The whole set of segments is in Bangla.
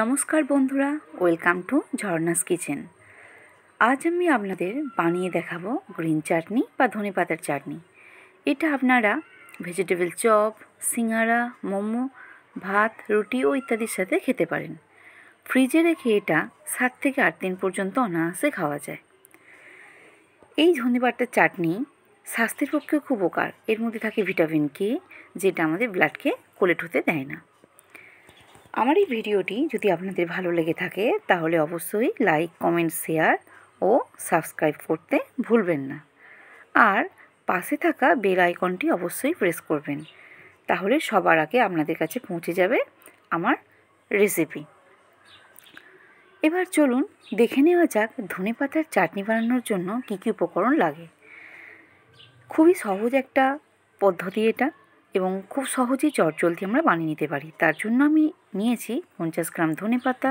নমস্কার বন্ধুরা ওয়েলকাম টু ঝর্ণাস কিচেন আজ আমি আপনাদের বানিয়ে দেখাবো গ্রিন চাটনি বা ধনে পাতার চাটনি এটা আপনারা ভেজিটেবল চপ সিঙ্গারা মোমো ভাত রুটি ও ইত্যাদির সাথে খেতে পারেন ফ্রিজে রেখে এটা সাত থেকে আট দিন পর্যন্ত অনায়াসে খাওয়া যায় এই ধনে পাতার চাটনি স্বাস্থ্যের পক্ষেও খুব উপকার এর মধ্যে থাকে ভিটামিন কে যেটা আমাদের ব্লাডকে কোলেট হতে দেয় না আমার এই ভিডিওটি যদি আপনাদের ভালো লেগে থাকে তাহলে অবশ্যই লাইক কমেন্ট শেয়ার ও সাবস্ক্রাইব করতে ভুলবেন না আর পাশে থাকা বেল আইকনটি অবশ্যই প্রেস করবেন তাহলে সবার আগে আপনাদের কাছে পৌঁছে যাবে আমার রেসিপি এবার চলুন দেখে নেওয়া যাক ধনে পাতার চাটনি বানানোর জন্য কী কী উপকরণ লাগে খুবই সহজ একটা পদ্ধতি এটা এবং খুব সহজেই চটজলদি আমরা বানিয়ে নিতে পারি তার জন্য আমি নিয়েছি পঞ্চাশ গ্রাম ধনে পাতা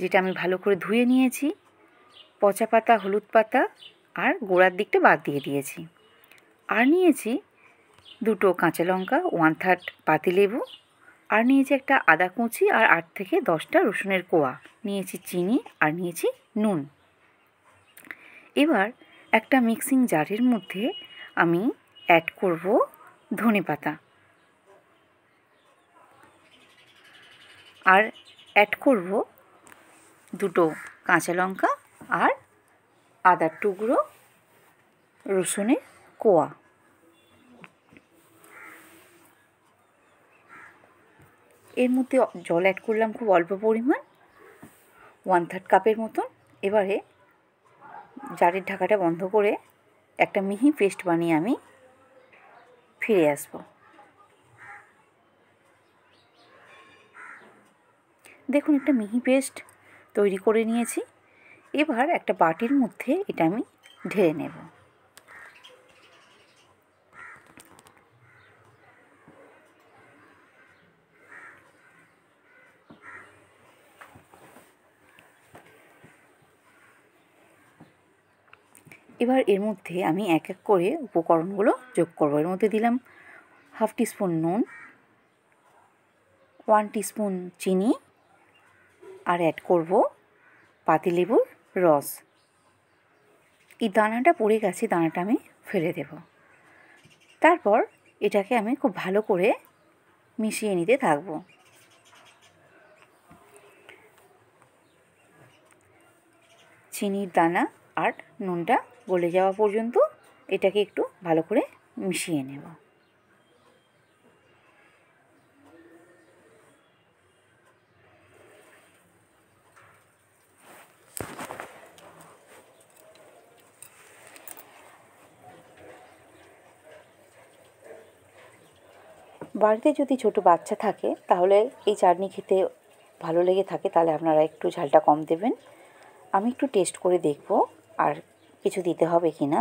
যেটা আমি ভালো করে ধুয়ে নিয়েছি পচা পাতা হলুদ পাতা আর গোড়ার দিকটা বাদ দিয়ে দিয়েছি আর নিয়েছি দুটো কাঁচা লঙ্কা ওয়ান থার্ড পাতিলেবু আর নিয়েছি একটা আদা কুচি আর আট থেকে দশটা রসুনের কোয়া নিয়েছি চিনি আর নিয়েছি নুন এবার একটা মিক্সিং জারের মধ্যে আমি অ্যাড করবো ধনে পাতা আর অ্যাড করব দুটো কাঁচা লঙ্কা আর আদার টুকরো রসুনের কোয়া এর মধ্যে জল অ্যাড করলাম খুব অল্প পরিমাণ ওয়ান থার্ড কাপের মতন এবারে জারের ঢাকাটা বন্ধ করে একটা মিহি পেস্ট বানিয়ে আমি ফিরে আসব দেখুন একটা মিহি পেস্ট তৈরি করে নিয়েছি এবার একটা বাটির মধ্যে এটা আমি ঢেলে নেবো এবার এর মধ্যে আমি এক এক করে উপকরণগুলো যোগ করবো এর মধ্যে দিলাম হাফ টিস্পুন নুন ওয়ান টিস্পুন চিনি আর অ্যাড করব পাতিলেবুর রস এই দানাটা পড়ে গেছে দানাটা আমি ফেলে দেব তারপর এটাকে আমি খুব ভালো করে মিশিয়ে নিতে থাকব চিনির দানা আর নুনটা গলে যাওয়া পর্যন্ত এটাকে একটু ভালো করে মিশিয়ে নেব বাড়িতে যদি ছোট বাচ্চা থাকে তাহলে এই চাটনি খেতে ভালো লেগে থাকে তাহলে আপনারা একটু ঝালটা কম দেবেন আমি একটু টেস্ট করে দেখব আর কিছু দিতে হবে কি না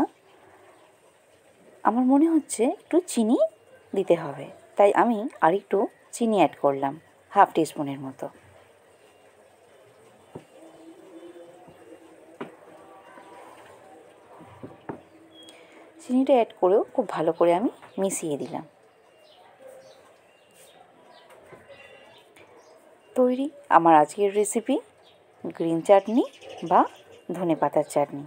আমার মনে হচ্ছে একটু চিনি দিতে হবে তাই আমি আর একটু চিনি অ্যাড করলাম হাফ টিস্পুনের মতো চিনিটা অ্যাড করেও খুব ভালো করে আমি মিশিয়ে দিলাম তৈরি আমার আজকের রেসিপি গ্রিন চাটনি বা ধনে পাতার চাটনি